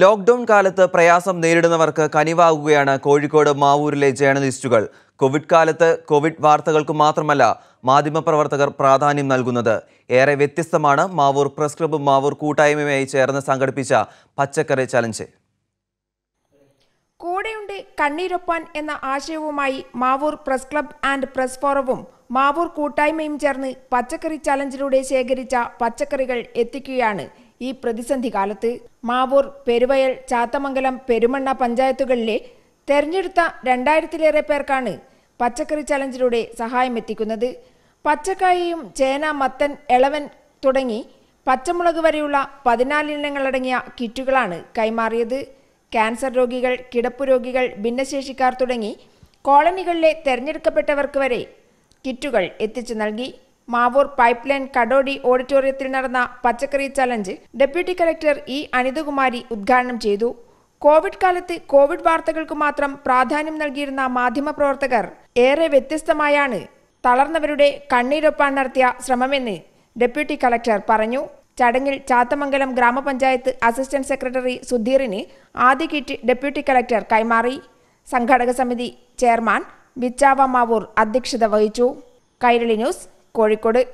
lockdown കാലത്ത് പ്രയാസം നേരിടുന്നവർക്ക് കനിവാകുകയാണ് കോഴിക്കോട് മാവൂരിലെ ജേർണലിസ്റ്റുകൾ കോവിഡ് കാലത്ത് കോവിഡ് വാർത്തകൾക്ക് മാത്രമല്ല മാധ്യമപ്രവർത്തകർ പ്രാധാന്യം നൽകുന്നത് ഏറെ വ്യത്യസ്തമാണ് മാവൂർ പ്രസ് ക്ലബ്ബ് മാവൂർ കൂട്ടായ്മയുമായി ചേർന്ന് സംഘടിപ്പിച്ച പച്ചക്കറി ചലഞ്ച് കൂടെയുണ്ട് കണ്ണീരൊപ്പാൻ എന്ന ആശയവുമായി Mavoor press club and press ഫോറവും മാവൂർ കൂട്ടായ്മയും ചേർന്ന് പച്ചക്കറി ചലഞ്ചിലൂടെ ശേഖരിച്ച പച്ചക്കറികൾ എത്തിക്കുകയാണ് ഈ പ്രതിസന്ധി കാലത്ത് മാവൂർ പെരുവയൽ ചാത്തമംഗലം പെരുമണ്ണ പഞ്ചായത്തുകളിലെ തെരഞ്ഞെടുത്ത രണ്ടായിരത്തിലേറെ പേർക്കാണ് പച്ചക്കറി ചലഞ്ചിലൂടെ സഹായം എത്തിക്കുന്നത് പച്ചക്കായയും ചേന മത്തൻ എളവൻ തുടങ്ങി പച്ചമുളക് വരെയുള്ള പതിനാല് ഇനങ്ങളടങ്ങിയ കിറ്റുകളാണ് കൈമാറിയത് ക്യാൻസർ രോഗികൾ കിടപ്പു രോഗികൾ ഭിന്നശേഷിക്കാർ തുടങ്ങി കോളനികളിലെ തെരഞ്ഞെടുക്കപ്പെട്ടവർക്ക് വരെ കിറ്റുകൾ എത്തിച്ചു നൽകി മാവൂർ പൈപ്പ് ലൈൻ കടോടി ഓഡിറ്റോറിയത്തിൽ നടന്ന പച്ചക്കറി challenge deputy collector E Anithakumari ഉദ്ഘാടനം ചെയ്തു കോവിഡ് കാലത്ത് കോവിഡ് വാർത്തകൾക്ക് മാത്രം പ്രാധാന്യം നൽകിയിരുന്ന മാധ്യമപ്രവർത്തകർ ഏറെ വ്യത്യസ്തമായാണ് തളർന്നവരുടെ കണ്ണീരൊപ്പാൻ നടത്തിയ ശ്രമമെന്ന് ഡെപ്യൂട്ടി കലക്ടർ പറഞ്ഞു ചടങ്ങിൽ ചാത്തമംഗലം ഗ്രാമപഞ്ചായത്ത് അസിസ്റ്റന്റ് സെക്രട്ടറി സുധീറിന് ആദ്യ കിറ്റ് ഡെപ്യൂട്ടി കലക്ടർ കൈമാറി സംഘാടക സമിതി ചെയർമാൻ ബിച്ചാവ മാവൂർ അധ്യക്ഷത വഹിച്ചു കൈരളി ന്യൂസ് കോഴിക്കോട്